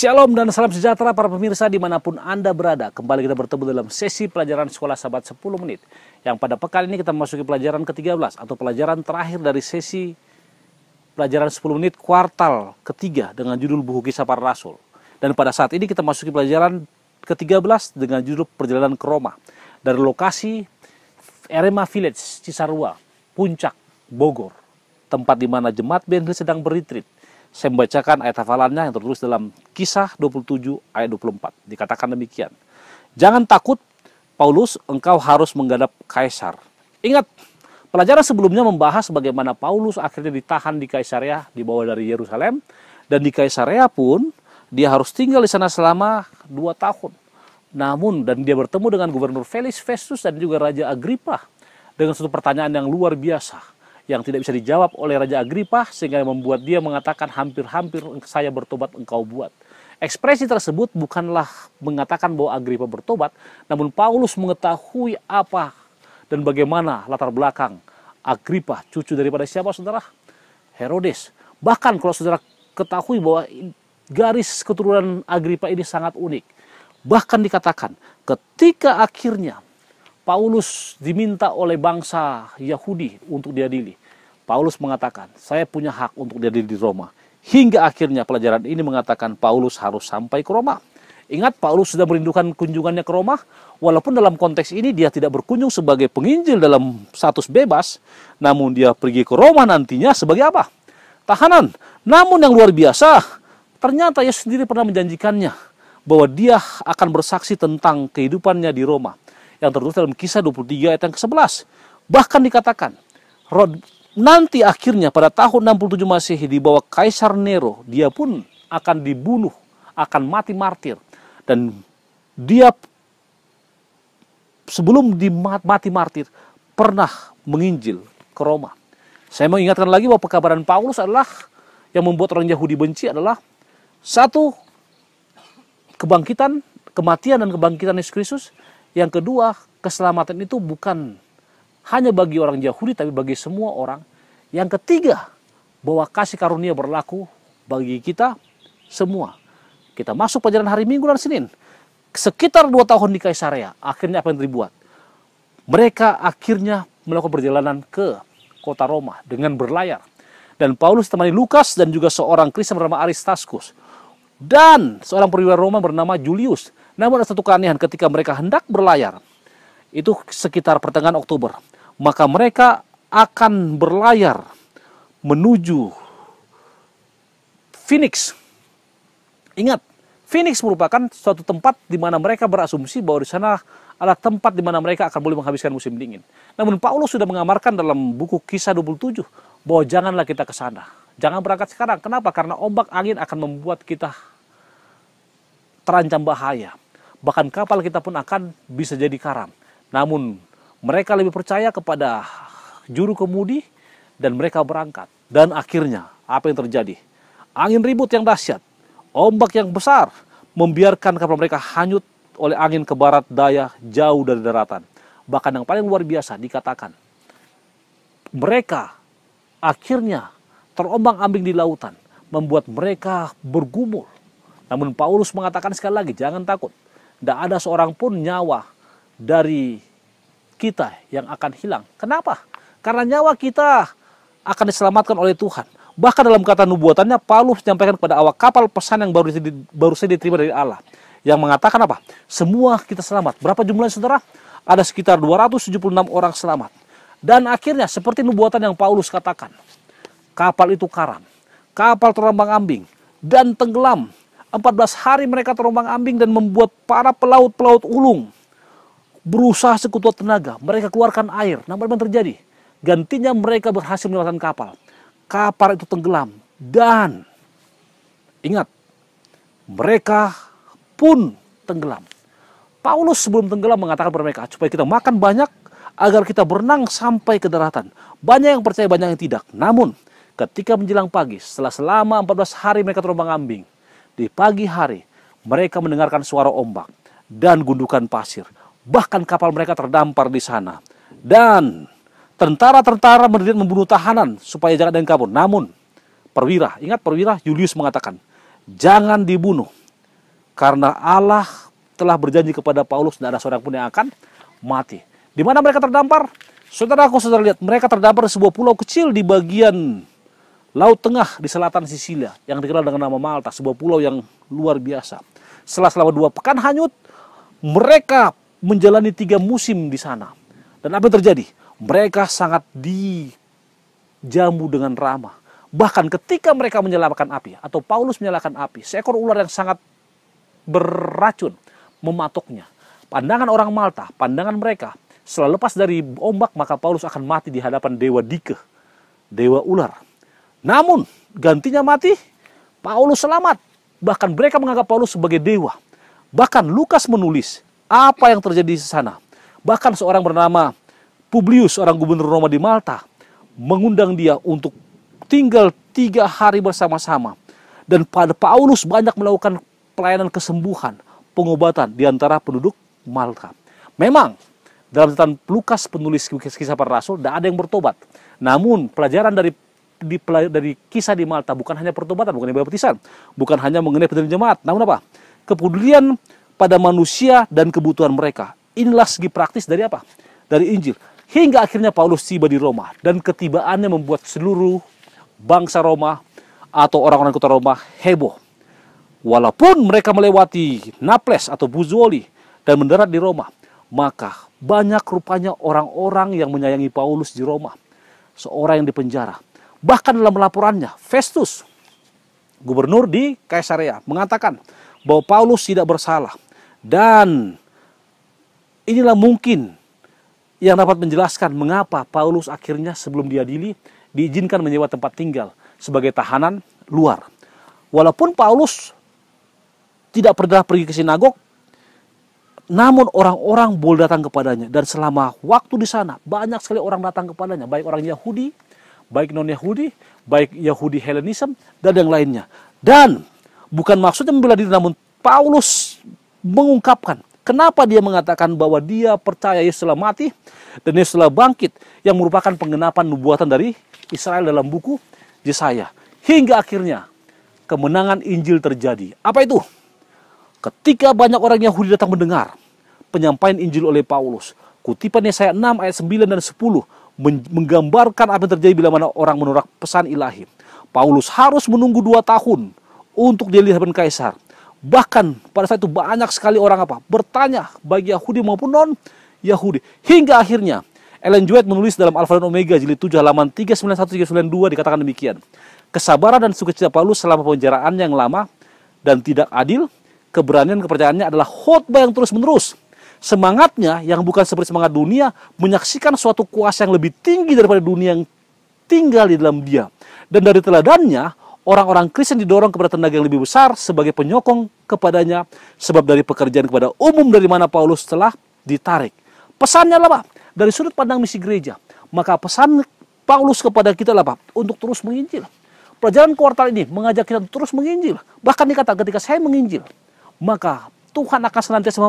Shalom dan salam sejahtera para pemirsa dimanapun Anda berada. Kembali kita bertemu dalam sesi pelajaran Sekolah Sahabat 10 Menit. Yang pada pekan ini kita memasuki pelajaran ke-13 atau pelajaran terakhir dari sesi pelajaran 10 menit kuartal ketiga dengan judul Buku Kisah Para Rasul. Dan pada saat ini kita masuki pelajaran ke-13 dengan judul Perjalanan ke Roma. Dari lokasi Erema Village, Cisarua, Puncak, Bogor. Tempat di mana jemaat Benhil sedang beritrit saya membacakan ayat hafalannya yang tertulis dalam kisah 27 ayat 24. Dikatakan demikian. Jangan takut, Paulus, engkau harus menggadap Kaisar. Ingat, pelajaran sebelumnya membahas bagaimana Paulus akhirnya ditahan di Kaisaria, dibawa dari Yerusalem. Dan di Kaisaria pun, dia harus tinggal di sana selama dua tahun. Namun, dan dia bertemu dengan Gubernur Felix Festus dan juga Raja Agripa dengan satu pertanyaan yang luar biasa yang tidak bisa dijawab oleh Raja Agripa sehingga membuat dia mengatakan hampir-hampir saya bertobat engkau buat. Ekspresi tersebut bukanlah mengatakan bahwa Agripa bertobat, namun Paulus mengetahui apa dan bagaimana latar belakang Agripa, cucu daripada siapa saudara? Herodes. Bahkan kalau saudara ketahui bahwa garis keturunan Agripa ini sangat unik. Bahkan dikatakan ketika akhirnya Paulus diminta oleh bangsa Yahudi untuk diadili. Paulus mengatakan, saya punya hak untuk diadili di Roma. Hingga akhirnya pelajaran ini mengatakan Paulus harus sampai ke Roma. Ingat Paulus sudah merindukan kunjungannya ke Roma, walaupun dalam konteks ini dia tidak berkunjung sebagai penginjil dalam status bebas, namun dia pergi ke Roma nantinya sebagai apa? Tahanan. Namun yang luar biasa, ternyata ia sendiri pernah menjanjikannya bahwa dia akan bersaksi tentang kehidupannya di Roma yang tertulis dalam kisah 23 ayat yang ke-11. Bahkan dikatakan, Rod, nanti akhirnya pada tahun 67 Masehi dibawa Kaisar Nero, dia pun akan dibunuh, akan mati martir. Dan dia sebelum dimati martir pernah menginjil ke Roma. Saya mengingatkan lagi bahwa pekabaran Paulus adalah yang membuat orang Yahudi benci adalah satu kebangkitan, kematian dan kebangkitan Yesus Kristus, yang kedua, keselamatan itu bukan hanya bagi orang Yahudi tapi bagi semua orang. Yang ketiga, bahwa kasih karunia berlaku bagi kita semua. Kita masuk pelajaran hari Minggu dan Senin. Sekitar dua tahun di Kaisarea, akhirnya apa yang dibuat? Mereka akhirnya melakukan perjalanan ke kota Roma dengan berlayar. Dan Paulus temani Lukas dan juga seorang Kristen bernama Aristaskus. Dan seorang perwira Roma bernama Julius namun ada satu keanehan ketika mereka hendak berlayar, itu sekitar pertengahan Oktober, maka mereka akan berlayar menuju Phoenix. Ingat, Phoenix merupakan suatu tempat di mana mereka berasumsi bahwa di sana adalah tempat di mana mereka akan boleh menghabiskan musim dingin. Namun Paulus sudah mengamarkan dalam buku Kisah 27 bahwa janganlah kita ke sana. Jangan berangkat sekarang. Kenapa? Karena ombak angin akan membuat kita terancam bahaya bahkan kapal kita pun akan bisa jadi karam. Namun mereka lebih percaya kepada juru kemudi dan mereka berangkat. Dan akhirnya apa yang terjadi? Angin ribut yang dahsyat, ombak yang besar membiarkan kapal mereka hanyut oleh angin ke barat daya jauh dari daratan. Bahkan yang paling luar biasa dikatakan mereka akhirnya terombang-ambing di lautan membuat mereka bergumul. Namun Paulus mengatakan sekali lagi, jangan takut. Tidak ada seorang pun nyawa dari kita yang akan hilang. Kenapa? Karena nyawa kita akan diselamatkan oleh Tuhan. Bahkan dalam kata nubuatannya, Paulus menyampaikan kepada awak kapal pesan yang baru baru saja diterima dari Allah. Yang mengatakan apa? Semua kita selamat. Berapa jumlahnya saudara? Ada sekitar 276 orang selamat. Dan akhirnya seperti nubuatan yang Paulus katakan. Kapal itu karam. Kapal terombang ambing. Dan tenggelam 14 hari mereka terombang ambing dan membuat para pelaut-pelaut ulung berusaha sekutuat tenaga. Mereka keluarkan air. Namun apa yang terjadi? Gantinya mereka berhasil menyelamatkan kapal. Kapal itu tenggelam. Dan ingat, mereka pun tenggelam. Paulus sebelum tenggelam mengatakan kepada mereka, supaya kita makan banyak agar kita berenang sampai ke daratan. Banyak yang percaya, banyak yang tidak. Namun, ketika menjelang pagi, setelah selama 14 hari mereka terombang ambing, di pagi hari, mereka mendengarkan suara ombak dan gundukan pasir. Bahkan kapal mereka terdampar di sana. Dan tentara-tentara menderit membunuh tahanan supaya jangan ada yang kabur. Namun, perwira, ingat perwira Julius mengatakan, jangan dibunuh. Karena Allah telah berjanji kepada Paulus, dan ada seorang pun yang akan mati. Di mana mereka terdampar? saudara aku saudara lihat, mereka terdampar di sebuah pulau kecil di bagian Laut Tengah di selatan Sisilia yang dikenal dengan nama Malta, sebuah pulau yang luar biasa. Setelah selama dua pekan hanyut, mereka menjalani tiga musim di sana. Dan apa yang terjadi? Mereka sangat dijamu dengan ramah. Bahkan ketika mereka menyalakan api, atau Paulus menyalakan api, seekor ular yang sangat beracun mematuknya. Pandangan orang Malta, pandangan mereka, setelah lepas dari ombak maka Paulus akan mati di hadapan Dewa Dike, Dewa Ular namun gantinya mati, Paulus selamat. Bahkan mereka menganggap Paulus sebagai dewa. Bahkan Lukas menulis apa yang terjadi di sana. Bahkan seorang bernama Publius, seorang gubernur Roma di Malta, mengundang dia untuk tinggal tiga hari bersama-sama. Dan pada Paulus banyak melakukan pelayanan kesembuhan, pengobatan di antara penduduk Malta. Memang dalam catatan Lukas penulis kisah para rasul tidak ada yang bertobat. Namun pelajaran dari dipelajari dari kisah di Malta bukan hanya pertobatan, bukan hanya baptisan, bukan hanya mengenai pendirian jemaat, namun apa? Kepedulian pada manusia dan kebutuhan mereka. Inilah segi praktis dari apa? Dari Injil. Hingga akhirnya Paulus tiba di Roma dan ketibaannya membuat seluruh bangsa Roma atau orang-orang kota Roma heboh. Walaupun mereka melewati Naples atau Buzoli dan mendarat di Roma, maka banyak rupanya orang-orang yang menyayangi Paulus di Roma. Seorang yang dipenjara, Bahkan dalam laporannya, Festus, gubernur di Kaisarea, mengatakan bahwa Paulus tidak bersalah. Dan inilah mungkin yang dapat menjelaskan mengapa Paulus akhirnya sebelum diadili diizinkan menyewa tempat tinggal sebagai tahanan luar. Walaupun Paulus tidak pernah pergi ke sinagog, namun orang-orang boleh datang kepadanya dan selama waktu di sana banyak sekali orang datang kepadanya, baik orang Yahudi baik non-Yahudi, baik Yahudi Helenism, dan yang lainnya. Dan bukan maksudnya membela diri, namun Paulus mengungkapkan Kenapa dia mengatakan bahwa dia percaya Yesus telah mati dan Yesus telah bangkit yang merupakan pengenapan nubuatan dari Israel dalam buku Yesaya. Hingga akhirnya kemenangan Injil terjadi. Apa itu? Ketika banyak orang Yahudi datang mendengar penyampaian Injil oleh Paulus. Kutipan Yesaya 6 ayat 9 dan 10 menggambarkan apa yang terjadi bila mana orang menolak pesan ilahi. Paulus harus menunggu dua tahun untuk dilahirkan kaisar. Bahkan pada saat itu banyak sekali orang apa bertanya bagi Yahudi maupun non Yahudi. Hingga akhirnya Ellen White menulis dalam Alfa dan Omega jilid 7 halaman 391-392 dikatakan demikian. Kesabaran dan sukacita Paulus selama penjaraan yang lama dan tidak adil, keberanian kepercayaannya adalah khotbah yang terus-menerus semangatnya yang bukan seperti semangat dunia menyaksikan suatu kuasa yang lebih tinggi daripada dunia yang tinggal di dalam dia. Dan dari teladannya, orang-orang Kristen didorong kepada tenaga yang lebih besar sebagai penyokong kepadanya sebab dari pekerjaan kepada umum dari mana Paulus telah ditarik. Pesannya lah dari sudut pandang misi gereja. Maka pesan Paulus kepada kita lah untuk terus menginjil. Pelajaran kuartal ini mengajak kita terus menginjil. Bahkan dikatakan ketika saya menginjil, maka Tuhan akan senantiasa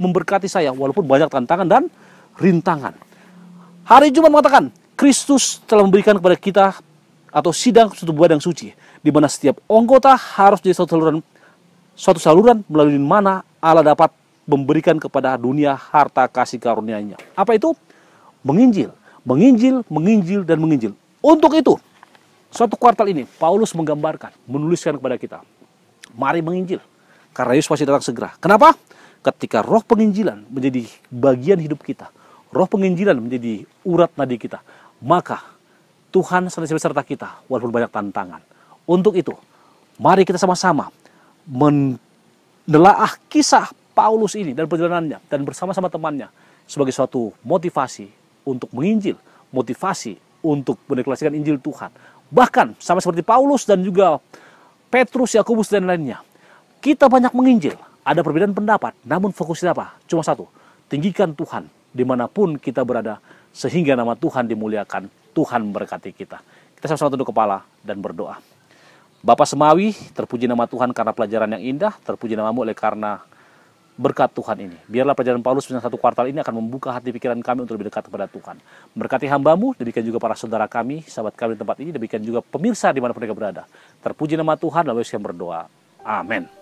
memberkati saya walaupun banyak tantangan dan rintangan. Hari Jumat mengatakan, Kristus telah memberikan kepada kita atau sidang suatu buah yang suci, di mana setiap anggota harus jadi suatu saluran, suatu saluran melalui mana Allah dapat memberikan kepada dunia harta kasih karunia-Nya. Apa itu? Menginjil, menginjil, menginjil, dan menginjil. Untuk itu, suatu kuartal ini, Paulus menggambarkan, menuliskan kepada kita, mari menginjil, karena Yesus pasti datang segera. Kenapa? ketika roh penginjilan menjadi bagian hidup kita, roh penginjilan menjadi urat nadi kita, maka Tuhan senantiasa beserta kita walaupun banyak tantangan. Untuk itu, mari kita sama-sama menelaah kisah Paulus ini dan perjalanannya dan bersama-sama temannya sebagai suatu motivasi untuk menginjil, motivasi untuk mendeklarasikan Injil Tuhan. Bahkan sama seperti Paulus dan juga Petrus, Yakobus dan lainnya. Kita banyak menginjil, ada perbedaan pendapat, namun fokusnya apa? Cuma satu, tinggikan Tuhan dimanapun kita berada, sehingga nama Tuhan dimuliakan, Tuhan memberkati kita. Kita sama-sama tunduk kepala dan berdoa. Bapak Semawi, terpuji nama Tuhan karena pelajaran yang indah, terpuji namamu oleh karena berkat Tuhan ini. Biarlah pelajaran Paulus dengan satu kuartal ini akan membuka hati pikiran kami untuk lebih dekat kepada Tuhan. Berkati hambamu, demikian juga para saudara kami, sahabat kami di tempat ini, demikian juga pemirsa di mana mereka berada. Terpuji nama Tuhan, lalu saya berdoa. Amin.